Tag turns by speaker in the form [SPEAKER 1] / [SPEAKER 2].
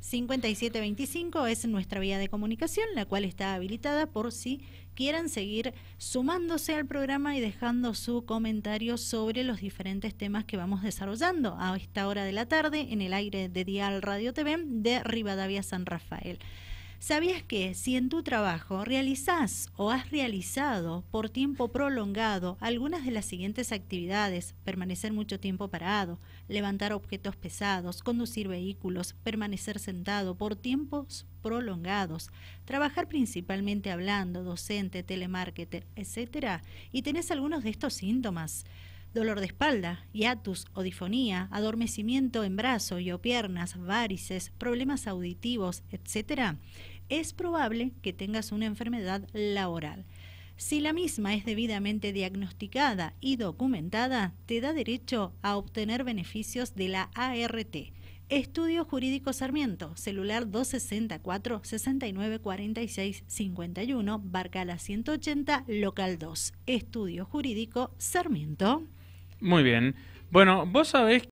[SPEAKER 1] 5725 es nuestra vía de comunicación, la cual está habilitada por si quieran seguir sumándose al programa y dejando su comentario sobre los diferentes temas que vamos desarrollando a esta hora de la tarde en el aire de Dial Radio TV de Rivadavia San Rafael. ¿Sabías que si en tu trabajo realizas o has realizado por tiempo prolongado algunas de las siguientes actividades, permanecer mucho tiempo parado, levantar objetos pesados, conducir vehículos, permanecer sentado por tiempos prolongados, trabajar principalmente hablando, docente, telemarketer, etcétera, y tenés algunos de estos síntomas? dolor de espalda, hiatus o difonía, adormecimiento en brazo y o piernas, varices, problemas auditivos, etc., es probable que tengas una enfermedad laboral. Si la misma es debidamente diagnosticada y documentada, te da derecho a obtener beneficios de la ART. Estudio Jurídico Sarmiento, celular 264-6946-51, Barcala 180, local 2. Estudio Jurídico Sarmiento. Muy bien. Bueno, vos sabés